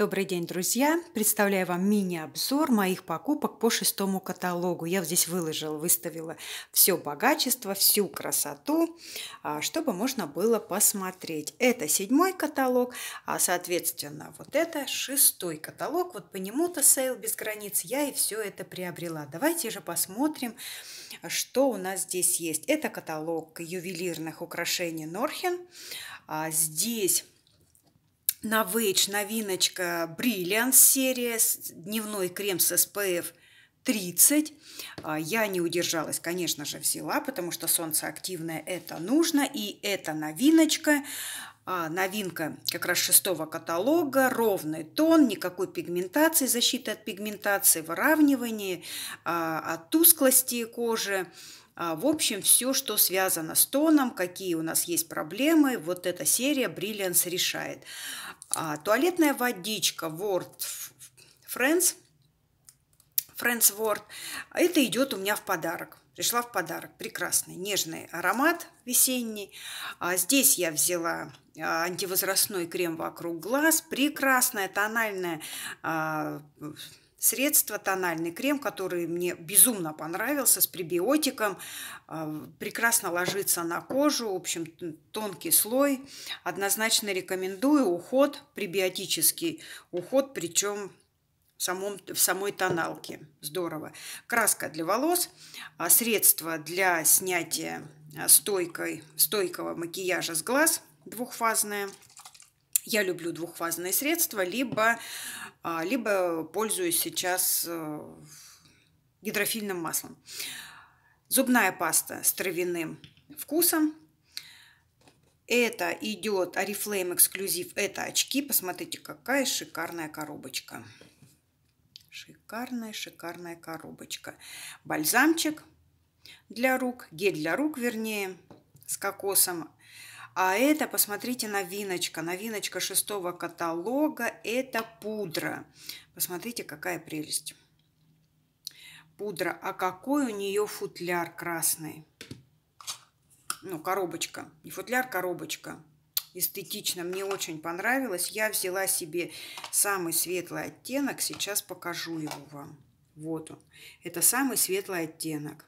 Добрый день, друзья! Представляю вам мини-обзор моих покупок по шестому каталогу. Я здесь выложила, выставила все богачество, всю красоту, а, чтобы можно было посмотреть. Это седьмой каталог, а соответственно вот это шестой каталог. Вот по нему-то сейл без границ я и все это приобрела. Давайте же посмотрим, что у нас здесь есть. Это каталог ювелирных украшений Норхен. А, здесь Навыч, новиночка Brilliance серия, дневной крем с SPF 30. А, я не удержалась, конечно же, взяла, потому что солнце активное, это нужно. И это новиночка, а, новинка как раз шестого каталога, ровный тон, никакой пигментации, защита от пигментации, выравнивание, а, от тусклости кожи. А, в общем, все, что связано с тоном, какие у нас есть проблемы, вот эта серия Brilliance решает. А, туалетная водичка Word Friends – Friends Word. Это идет у меня в подарок. Пришла в подарок. Прекрасный, нежный аромат весенний. А здесь я взяла а, антивозрастной крем вокруг глаз. Прекрасная тональная средство тональный крем, который мне безумно понравился, с пребиотиком, а, прекрасно ложится на кожу, в общем, тонкий слой. Однозначно рекомендую уход, пребиотический уход, причем в, самом, в самой тоналке. Здорово. Краска для волос, а, средство для снятия а, стойкой, стойкого макияжа с глаз двухфазное. Я люблю двухфазные средства, либо а, либо пользуюсь сейчас э, гидрофильным маслом. Зубная паста с травяным вкусом. Это идет Oriflame эксклюзив. Это очки. Посмотрите, какая шикарная коробочка. Шикарная, шикарная коробочка. Бальзамчик для рук, гель для рук, вернее, с кокосом. А это, посмотрите, новиночка. Новиночка шестого каталога. Это пудра. Посмотрите, какая прелесть. Пудра. А какой у нее футляр красный. Ну, коробочка. Не футляр, коробочка. Эстетично. Мне очень понравилось. Я взяла себе самый светлый оттенок. Сейчас покажу его вам. Вот он. Это самый светлый оттенок.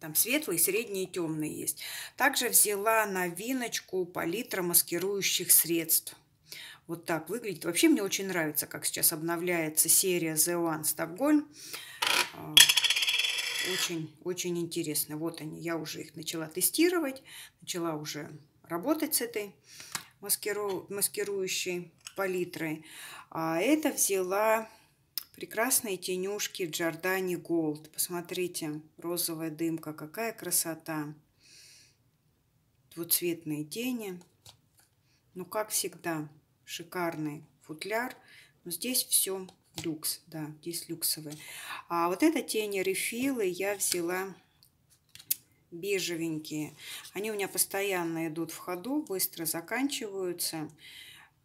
Там светлые, средние и темные есть. Также взяла новиночку палитра маскирующих средств. Вот так выглядит. Вообще мне очень нравится, как сейчас обновляется серия The One Stockholm. А, очень, очень интересно. Вот они, я уже их начала тестировать. Начала уже работать с этой маскиру... маскирующей палитрой. А это взяла Прекрасные тенюшки Джордани Голд. Посмотрите, розовая дымка, какая красота. Двуцветные тени. Ну, как всегда, шикарный футляр. Но здесь все люкс, да, здесь люксовые. А вот это тени рефилы я взяла бежевенькие. Они у меня постоянно идут в ходу, быстро заканчиваются.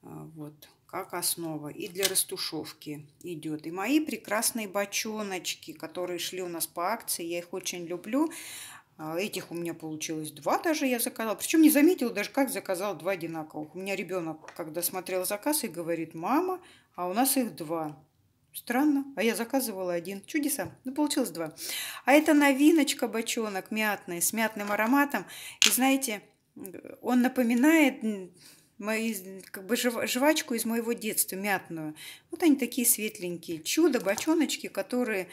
А, вот как основа. И для растушевки идет. И мои прекрасные бочоночки, которые шли у нас по акции, я их очень люблю. А, этих у меня получилось два даже я заказала. Причем не заметила даже, как заказал два одинаковых. У меня ребенок, когда смотрел заказ, и говорит, мама, а у нас их два. Странно, а я заказывала один. Чудеса. Ну, получилось два. А это новиночка бочонок мятный, с мятным ароматом. И знаете, он напоминает мои, как бы жвачку из моего детства, мятную. Вот они такие светленькие. Чудо, бочоночки, которые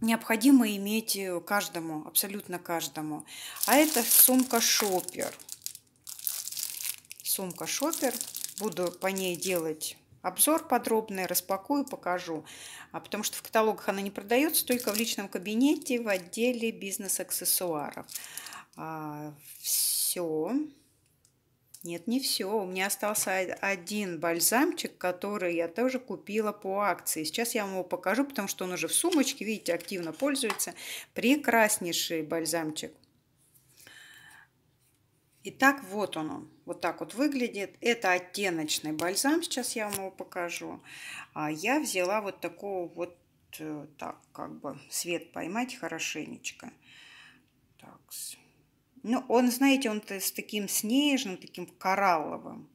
необходимо иметь э, каждому, абсолютно каждому. А это сумка шопер. Сумка шопер. Буду по ней делать обзор подробный, распакую, покажу. А потому что в каталогах она не продается, только в личном кабинете в отделе бизнес-аксессуаров. А, все. Нет, не все. У меня остался один бальзамчик, который я тоже купила по акции. Сейчас я вам его покажу, потому что он уже в сумочке, видите, активно пользуется. Прекраснейший бальзамчик. Итак, вот он, он. Вот так вот выглядит. Это оттеночный бальзам. Сейчас я вам его покажу. А я взяла вот такого вот, э, так, как бы свет поймать хорошенечко. Так, ну, он, знаете, он с таким снежным, таким коралловым.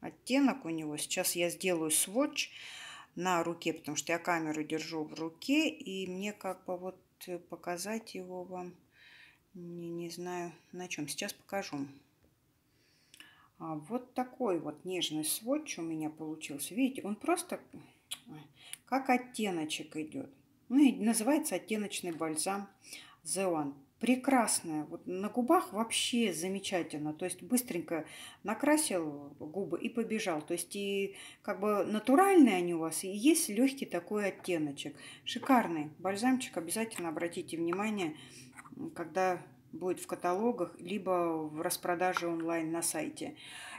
Оттенок у него. Сейчас я сделаю сводч на руке, потому что я камеру держу в руке, и мне как бы вот э, показать его вам, не, не знаю на чем. Сейчас покажу. А вот такой вот нежный сводч у меня получился. Видите, он просто как оттеночек идет. Ну и называется оттеночный бальзам The One прекрасная. Вот на губах вообще замечательно. То есть быстренько накрасил губы и побежал. То есть и как бы натуральные они у вас, и есть легкий такой оттеночек. Шикарный бальзамчик. Обязательно обратите внимание, когда будет в каталогах, либо в распродаже онлайн на сайте.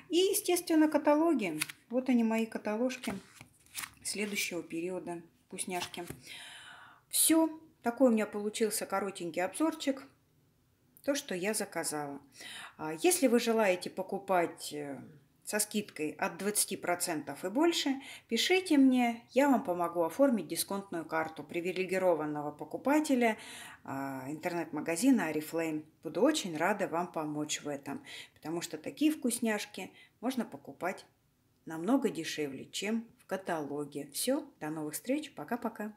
И, естественно, каталоги. Вот они, мои каталожки следующего периода. Вкусняшки. Все, такой у меня получился коротенький обзорчик. То, что я заказала. А, если вы желаете покупать э, со скидкой от 20% и больше, пишите мне, я вам помогу оформить дисконтную карту привилегированного покупателя а, интернет-магазина Арифлейм. Буду очень рада вам помочь в этом, потому что такие вкусняшки можно покупать намного дешевле, чем в каталоге. Все, до новых встреч, пока-пока.